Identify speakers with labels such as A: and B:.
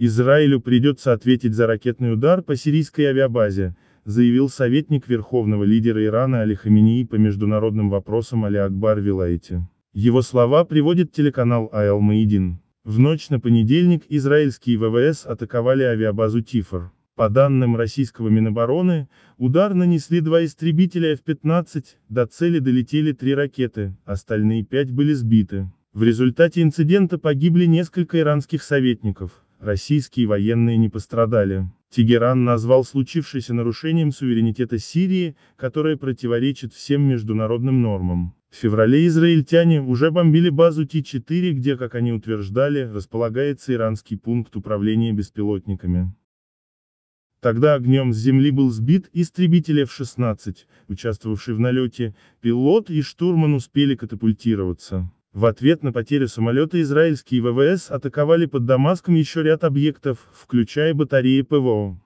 A: Израилю придется ответить за ракетный удар по сирийской авиабазе, заявил советник верховного лидера Ирана Али Хаминии по международным вопросам Али Акбар Вилайте. Его слова приводит телеканал Айл Маидин. В ночь на понедельник израильские ВВС атаковали авиабазу Тифор. По данным российского Минобороны, удар нанесли два истребителя F-15, до цели долетели три ракеты, остальные пять были сбиты. В результате инцидента погибли несколько иранских советников. Российские военные не пострадали. Тегеран назвал случившееся нарушением суверенитета Сирии, которое противоречит всем международным нормам. В феврале израильтяне уже бомбили базу Ти-4, где, как они утверждали, располагается иранский пункт управления беспилотниками. Тогда огнем с земли был сбит истребитель F-16, участвовавший в налете, пилот и штурман успели катапультироваться. В ответ на потерю самолета израильские ВВС атаковали под Дамаском еще ряд объектов, включая батареи ПВО.